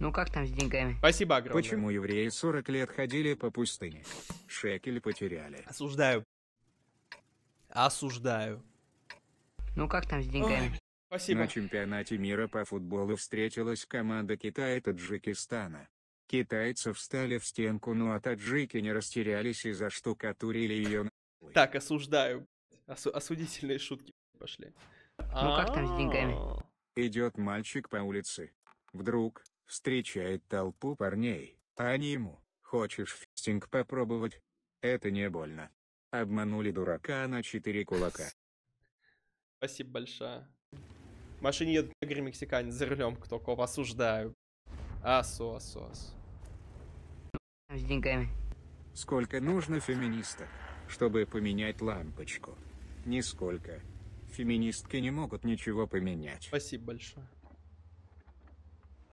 Ну как там с деньгами? Спасибо огромное. Почему евреи 40 лет ходили по пустыне? Шекель потеряли. Осуждаю. Осуждаю. Ну как там с деньгами? Ой, спасибо. На чемпионате мира по футболу встретилась команда Китая и Таджикистана. Китайцы встали в стенку, ну а таджики не растерялись и заштукатурили ее. Так, осуждаю. Осу осудительные шутки пошли. Ну как там с деньгами? А. Идет мальчик по улице. Вдруг встречает толпу парней, а они ему, хочешь фистинг попробовать? Это не больно. Обманули дурака на четыре кулака. Спасибо большое. В машине едут негры мексиканец за рулем, кто кого осуждаю. Асу, асу, асу. С деньгами. Сколько нужно феминисток, чтобы поменять лампочку? Нисколько. Феминистки не могут ничего поменять. Спасибо большое.